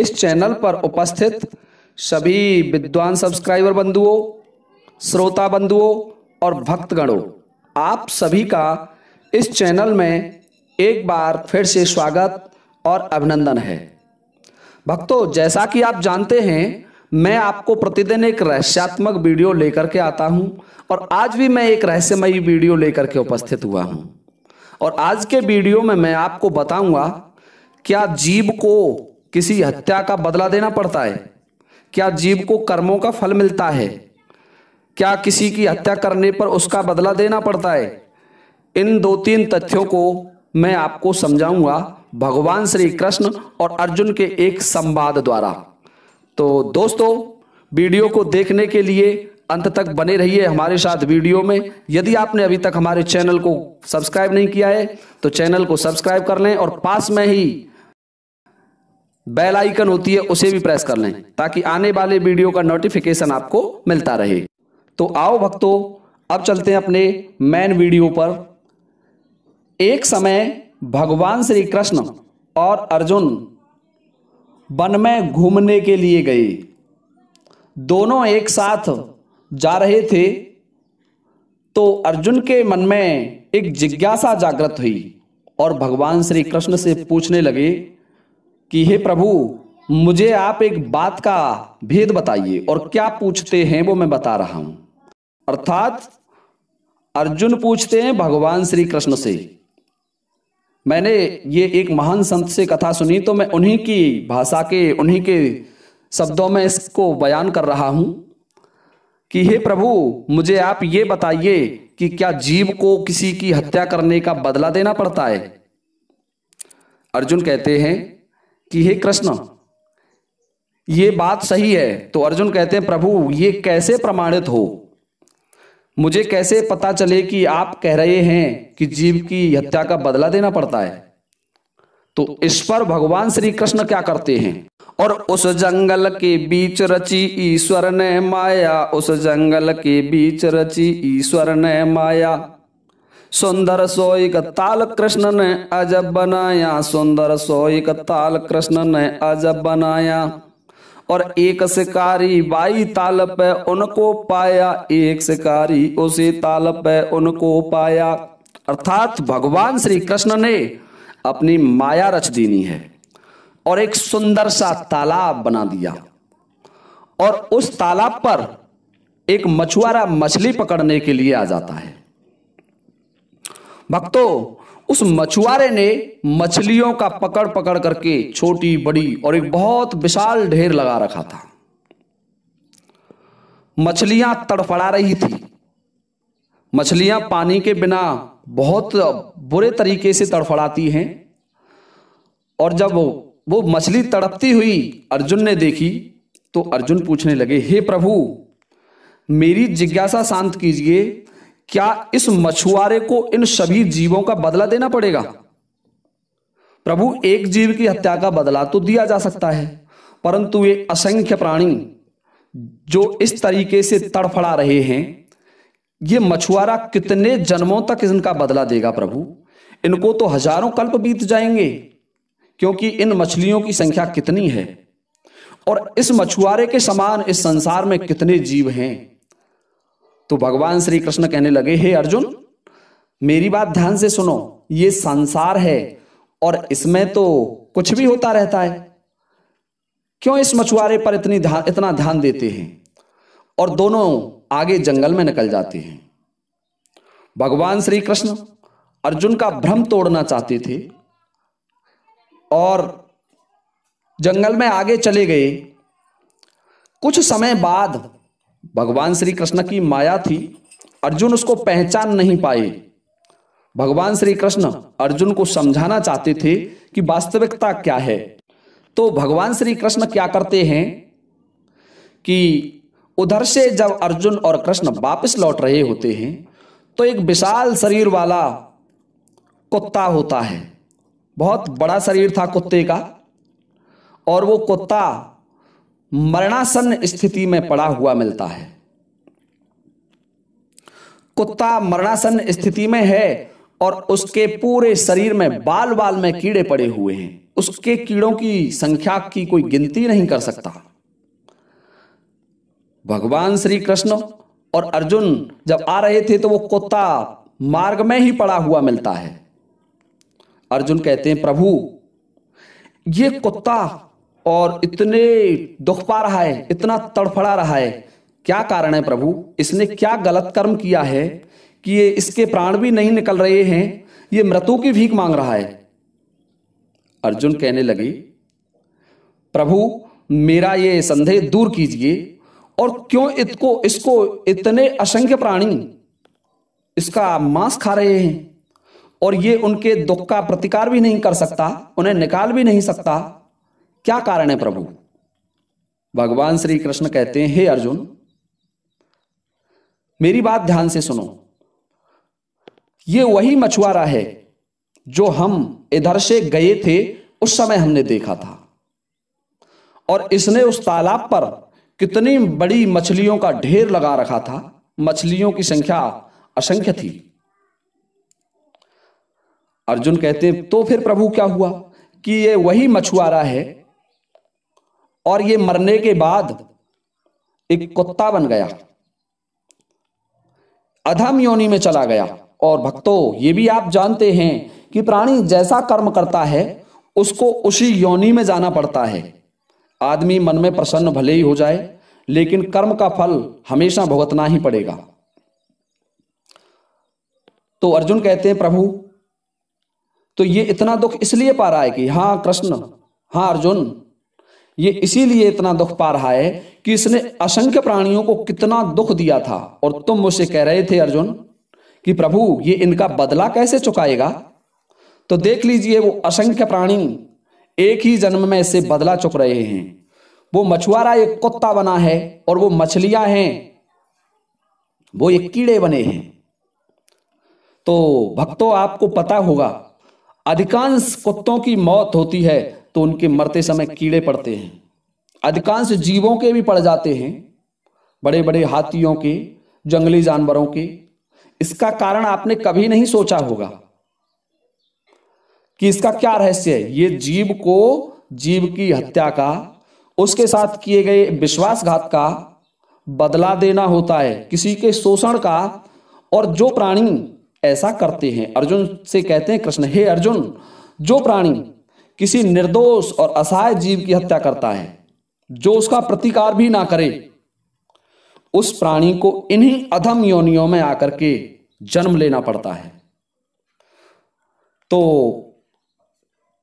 इस चैनल पर उपस्थित सभी विद्वान सब्सक्राइबर बंधुओं श्रोता बंधुओं और भक्तगणों आप सभी का इस चैनल में एक बार फिर से स्वागत और अभिनंदन है भक्तों जैसा कि आप जानते हैं मैं आपको प्रतिदिन एक रहस्यात्मक वीडियो लेकर के आता हूं और आज भी मैं एक रहस्यमयी वीडियो लेकर के उपस्थित हुआ हूं और आज के वीडियो में मैं आपको बताऊंगा क्या जीव को किसी हत्या का बदला देना पड़ता है क्या जीव को कर्मों का फल मिलता है क्या किसी की हत्या करने पर उसका बदला देना पड़ता है इन दो तीन तथ्यों को मैं आपको समझाऊंगा भगवान श्री कृष्ण और अर्जुन के एक संवाद द्वारा तो दोस्तों वीडियो को देखने के लिए अंत तक बने रहिए हमारे साथ वीडियो में यदि आपने अभी तक हमारे चैनल को सब्सक्राइब नहीं किया है तो चैनल को सब्सक्राइब कर लें और पास में ही बेल आइकन होती है उसे भी प्रेस कर लें ताकि आने वाले वीडियो का नोटिफिकेशन आपको मिलता रहे तो आओ भक्तों अब चलते हैं अपने मेन वीडियो पर एक समय भगवान श्री कृष्ण और अर्जुन वन में घूमने के लिए गए दोनों एक साथ जा रहे थे तो अर्जुन के मन में एक जिज्ञासा जागृत हुई और भगवान श्री कृष्ण से पूछने लगे कि हे प्रभु मुझे आप एक बात का भेद बताइए और क्या पूछते हैं वो मैं बता रहा हूं अर्थात अर्जुन पूछते हैं भगवान श्री कृष्ण से मैंने ये एक महान संत से कथा सुनी तो मैं उन्हीं की भाषा के उन्हीं के शब्दों में इसको बयान कर रहा हूं कि हे प्रभु मुझे आप ये बताइए कि क्या जीव को किसी की हत्या करने का बदला देना पड़ता है अर्जुन कहते हैं कि हे कृष्ण ये बात सही है तो अर्जुन कहते हैं प्रभु ये कैसे प्रमाणित हो मुझे कैसे पता चले कि आप कह रहे हैं कि जीव की हत्या का बदला देना पड़ता है तो इस पर भगवान श्री कृष्ण क्या करते हैं और उस जंगल के बीच रची ईश्वर ने माया उस जंगल के बीच रची ईश्वर ने माया सुंदर सोई का ताल कृष्ण ने अजब बनाया सुंदर सोई का ताल कृष्ण ने अजब बनाया और एक शिकारी बाई ताल पे उनको पाया एक शिकारी उसी ताल पे उनको पाया अर्थात भगवान श्री कृष्ण ने अपनी माया रच देनी है और एक सुंदर सा तालाब बना दिया और उस तालाब पर एक मछुआरा मछली पकड़ने के लिए आ जाता है भक्तों उस मछुआरे ने मछलियों का पकड़ पकड़ करके छोटी बड़ी और एक बहुत विशाल ढेर लगा रखा था मछलियां तड़फड़ा रही थी मछलियां पानी के बिना बहुत बुरे तरीके से तड़फड़ाती हैं और जब वो वो मछली तड़पती हुई अर्जुन ने देखी तो अर्जुन पूछने लगे हे प्रभु मेरी जिज्ञासा शांत कीजिए क्या इस मछुआरे को इन सभी जीवों का बदला देना पड़ेगा प्रभु एक जीव की हत्या का बदला तो दिया जा सकता है परंतु ये असंख्य प्राणी जो इस तरीके से तड़फड़ा रहे हैं ये मछुआरा कितने जन्मों तक इनका बदला देगा प्रभु इनको तो हजारों कल्प बीत जाएंगे क्योंकि इन मछलियों की संख्या कितनी है और इस मछुआरे के समान इस संसार में कितने जीव हैं तो भगवान श्री कृष्ण कहने लगे हे अर्जुन मेरी बात ध्यान से सुनो ये संसार है और इसमें तो कुछ भी होता रहता है क्यों इस मछुआरे पर इतनी धा, इतना ध्यान देते हैं और दोनों आगे जंगल में निकल जाते हैं भगवान श्री कृष्ण अर्जुन का भ्रम तोड़ना चाहते थे और जंगल में आगे चले गए कुछ समय बाद भगवान श्री कृष्ण की माया थी अर्जुन उसको पहचान नहीं पाए भगवान श्री कृष्ण अर्जुन को समझाना चाहते थे कि वास्तविकता क्या है तो भगवान श्री कृष्ण क्या करते हैं कि उधर से जब अर्जुन और कृष्ण वापस लौट रहे होते हैं तो एक विशाल शरीर वाला कुत्ता होता है बहुत बड़ा शरीर था कुत्ते का और वो कुत्ता मरणासन स्थिति में पड़ा हुआ मिलता है कुत्ता मरणासन स्थिति में है और उसके पूरे शरीर में बाल बाल में कीड़े पड़े हुए हैं उसके कीड़ों की संख्या की कोई गिनती नहीं कर सकता भगवान श्री कृष्ण और अर्जुन जब आ रहे थे तो वो कुत्ता मार्ग में ही पड़ा हुआ मिलता है अर्जुन कहते हैं प्रभु ये कुत्ता और इतने दुख पा रहा है इतना तड़फड़ा रहा है क्या कारण है प्रभु इसने क्या गलत कर्म किया है कि ये इसके प्राण भी नहीं निकल रहे हैं ये मृत्यु की भीख मांग रहा है अर्जुन कहने लगे प्रभु मेरा ये संदेह दूर कीजिए और क्यों इतको इसको इतने असंख्य प्राणी इसका मांस खा रहे हैं और ये उनके दुख का प्रतिकार भी नहीं कर सकता उन्हें निकाल भी नहीं सकता क्या कारण है प्रभु भगवान श्री कृष्ण कहते हैं हे अर्जुन मेरी बात ध्यान से सुनो ये वही मछुआरा है जो हम इधर से गए थे उस समय हमने देखा था और इसने उस तालाब पर कितनी बड़ी मछलियों का ढेर लगा रखा था मछलियों की संख्या असंख्य थी अर्जुन कहते तो फिर प्रभु क्या हुआ कि ये वही मछुआरा है और ये मरने के बाद एक कुत्ता बन गया अधम योनि में चला गया और भक्तों ये भी आप जानते हैं कि प्राणी जैसा कर्म करता है उसको उसी योनि में जाना पड़ता है आदमी मन में प्रसन्न भले ही हो जाए लेकिन कर्म का फल हमेशा भुगतना ही पड़ेगा तो अर्जुन कहते हैं प्रभु तो ये इतना दुख इसलिए पा रहा है कि हाँ कृष्ण हाँ अर्जुन ये इसीलिए इतना दुख पा रहा है कि इसने असंख्य प्राणियों को कितना दुख दिया था और तुम मुझसे कह रहे थे अर्जुन कि प्रभु ये इनका बदला कैसे चुकाएगा तो देख लीजिए वो असंख्य प्राणी एक ही जन्म में इससे बदला चुक रहे हैं वो मछुआरा एक कुत्ता बना है और वो मछलियां हैं वो एक कीड़े बने हैं तो भक्तों आपको पता होगा अधिकांश कुत्तों की मौत होती है तो उनके मरते समय कीड़े पड़ते हैं अधिकांश जीवों के भी पड़ जाते हैं बड़े बड़े हाथियों के जंगली जानवरों के इसका कारण आपने कभी नहीं सोचा होगा कि इसका क्या रहस्य है ये जीव को जीव की हत्या का उसके साथ किए गए विश्वासघात का बदला देना होता है किसी के शोषण का और जो प्राणी ऐसा करते हैं अर्जुन से कहते हैं कृष्ण हे अर्जुन जो प्राणी किसी निर्दोष और असहाय जीव की हत्या करता है जो उसका प्रतिकार भी ना करे उस प्राणी को इन्हीं अधम योनियों में आकर के जन्म लेना पड़ता है तो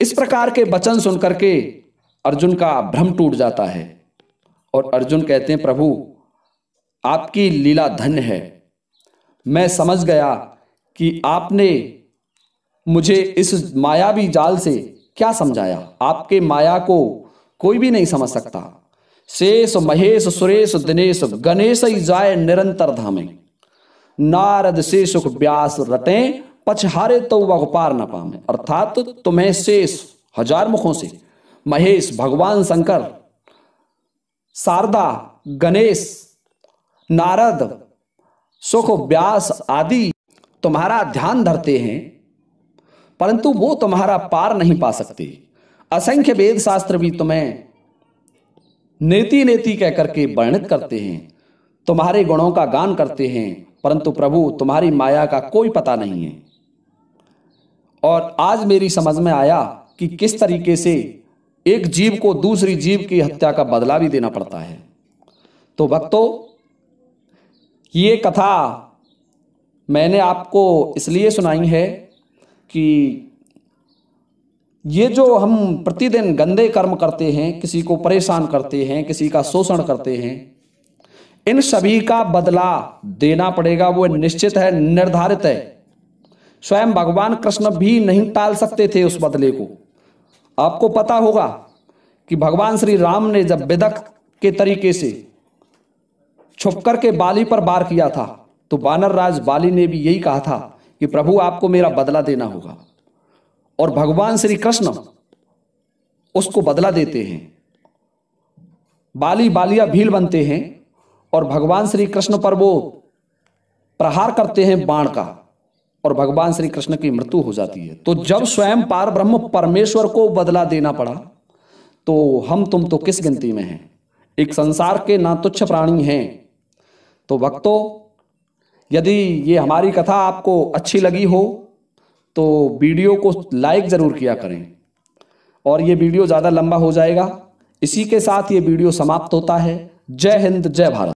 इस प्रकार के वचन सुनकर के अर्जुन का भ्रम टूट जाता है और अर्जुन कहते हैं प्रभु आपकी लीला धन्य है मैं समझ गया कि आपने मुझे इस मायावी जाल से क्या समझाया आपके माया को कोई भी नहीं समझ सकता शेष महेश सुरेश दिनेश गणेश जाए निरंतर धामे नारद से सुख व्यास रटे पछहारे तो वार न पामे अर्थात तुम्हें शेष हजार मुखों से महेश भगवान शंकर शारदा गणेश नारद सुख व्यास आदि तुम्हारा ध्यान धरते हैं परंतु वो तुम्हारा पार नहीं पा सकते असंख्य वेद शास्त्र भी तुम्हें नेति नेति कहकर के वर्णित करते हैं तुम्हारे गुणों का गान करते हैं परंतु प्रभु तुम्हारी माया का कोई पता नहीं है और आज मेरी समझ में आया कि किस तरीके से एक जीव को दूसरी जीव की हत्या का बदला भी देना पड़ता है तो भक्तों ये कथा मैंने आपको इसलिए सुनाई है कि ये जो हम प्रतिदिन गंदे कर्म करते हैं किसी को परेशान करते हैं किसी का शोषण करते हैं इन सभी का बदला देना पड़ेगा वो निश्चित है निर्धारित है स्वयं भगवान कृष्ण भी नहीं टाल सकते थे उस बदले को आपको पता होगा कि भगवान श्री राम ने जब विदक के तरीके से छुपकर के बाली पर बार किया था तो बानर राज बाली ने भी यही कहा था कि प्रभु आपको मेरा बदला देना होगा और भगवान श्री कृष्ण उसको बदला देते हैं बाली बालिया भील बनते हैं और भगवान श्री कृष्ण पर वो प्रहार करते हैं बाण का और भगवान श्री कृष्ण की मृत्यु हो जाती है तो जब स्वयं पार ब्रह्म परमेश्वर को बदला देना पड़ा तो हम तुम तो किस गिनती में हैं एक संसार के ना तुच्छ प्राणी हैं तो भक्तों यदि ये हमारी कथा आपको अच्छी लगी हो तो वीडियो को लाइक ज़रूर किया करें और ये वीडियो ज़्यादा लंबा हो जाएगा इसी के साथ ये वीडियो समाप्त होता है जय हिंद जय भारत